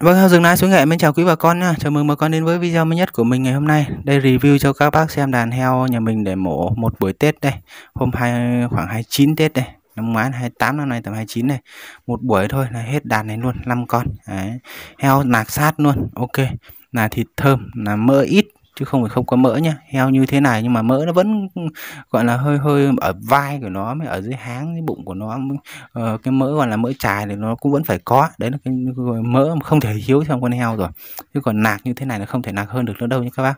Vâng, Hào Dương Lai xuống nghệ, mình chào quý bà con nha. Chào mừng bà con đến với video mới nhất của mình ngày hôm nay. Đây review cho các bác xem đàn heo nhà mình để mổ một buổi Tết đây. Hôm hai khoảng 29 Tết đây. Năm ngoái 28 năm nay tầm 29 này. Một buổi thôi là hết đàn này luôn, 5 con. Đấy. Heo nạc sát luôn. Ok. Là thịt thơm, là mỡ ít, chứ không phải không có mỡ nhá heo như thế này nhưng mà mỡ nó vẫn gọi là hơi hơi ở vai của nó mới ở dưới háng cái bụng của nó ờ, cái mỡ gọi là mỡ chài thì nó cũng vẫn phải có đấy là cái mỡ mà không thể thiếu trong con heo rồi chứ còn nạc như thế này là không thể nạc hơn được nữa đâu nhé các bác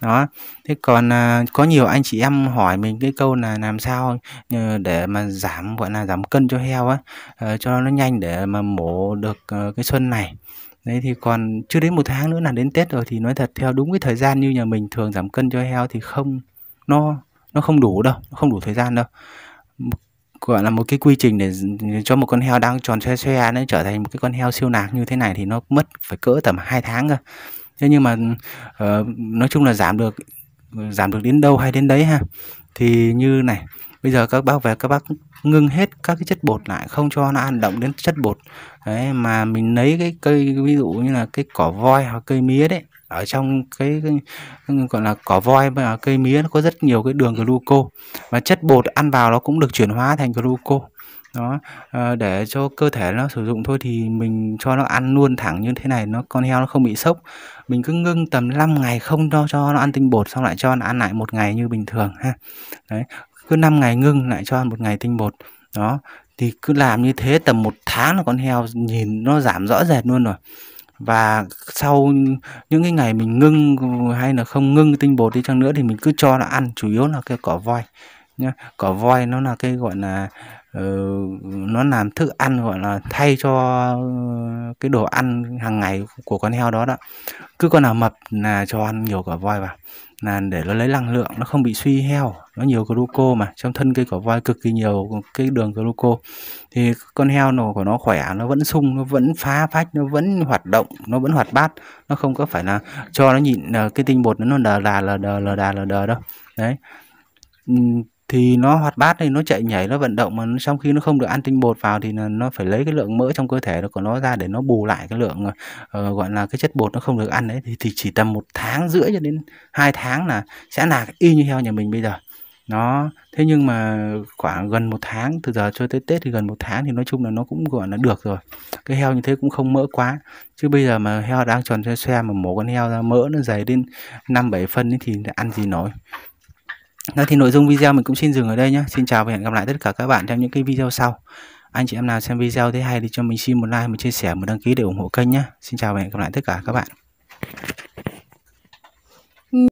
đó thế còn à, có nhiều anh chị em hỏi mình cái câu là làm sao ờ, để mà giảm gọi là giảm cân cho heo á ờ, cho nó nhanh để mà mổ được cái xuân này đấy thì còn chưa đến một tháng nữa là đến tết rồi thì nói thật theo đúng cái thời gian như nhà mình thường giảm cân cho heo thì không nó nó không đủ đâu nó không đủ thời gian đâu gọi là một cái quy trình để cho một con heo đang tròn xe xe nó trở thành một cái con heo siêu nạc như thế này thì nó mất phải cỡ tầm 2 tháng cơ thế nhưng mà uh, nói chung là giảm được giảm được đến đâu hay đến đấy ha thì như này bây giờ các bác về các bác ngưng hết các cái chất bột lại không cho nó ăn động đến chất bột đấy mà mình lấy cái cây ví dụ như là cái cỏ voi hoặc cây mía đấy ở trong cái, cái gọi là cỏ voi và cây mía nó có rất nhiều cái đường gluco và chất bột ăn vào nó cũng được chuyển hóa thành gluco đó ờ, để cho cơ thể nó sử dụng thôi thì mình cho nó ăn luôn thẳng như thế này nó con heo nó không bị sốc mình cứ ngưng tầm 5 ngày không cho cho nó ăn tinh bột xong lại cho nó ăn lại một ngày như bình thường ha đấy cứ 5 ngày ngưng lại cho ăn một ngày tinh bột đó thì cứ làm như thế tầm một tháng là con heo nhìn nó giảm rõ rệt luôn rồi và sau những cái ngày mình ngưng hay là không ngưng tinh bột đi chăng nữa thì mình cứ cho nó ăn chủ yếu là cái cỏ voi nhá. Cỏ voi nó là cái gọi là ờ, nó làm thức ăn gọi là thay cho ờ, cái đồ ăn hàng ngày của con heo đó đó. Cứ con nào mập là cho ăn nhiều cỏ voi vào là để nó lấy năng lượng nó không bị suy heo nó nhiều gluco mà trong thân cây cỏ voi cực kỳ nhiều cái đường gluco thì con heo nó của nó khỏe nó vẫn sung nó vẫn phá phách nó vẫn hoạt động nó vẫn hoạt bát nó không có phải là cho nó nhịn ờ, cái tinh bột nó lờ là lờ đờ lờ đà lờ đờ đâu đấy thì nó hoạt bát thì nó chạy nhảy nó vận động mà nó, trong khi nó không được ăn tinh bột vào thì nó phải lấy cái lượng mỡ trong cơ thể nó của nó ra để nó bù lại cái lượng uh, gọi là cái chất bột nó không được ăn đấy thì, thì chỉ tầm một tháng rưỡi cho đến hai tháng là sẽ là y như heo nhà mình bây giờ nó thế nhưng mà khoảng gần một tháng từ giờ cho tới tết thì gần một tháng thì nói chung là nó cũng gọi là được rồi cái heo như thế cũng không mỡ quá chứ bây giờ mà heo đang tròn xe xe mà mổ con heo ra mỡ nó dày đến năm bảy phân thì ăn gì nổi đó thì nội dung video mình cũng xin dừng ở đây nhé. Xin chào và hẹn gặp lại tất cả các bạn trong những cái video sau. Anh chị em nào xem video thấy hay thì cho mình xin một like, một chia sẻ, một đăng ký để ủng hộ kênh nhé. Xin chào và hẹn gặp lại tất cả các bạn.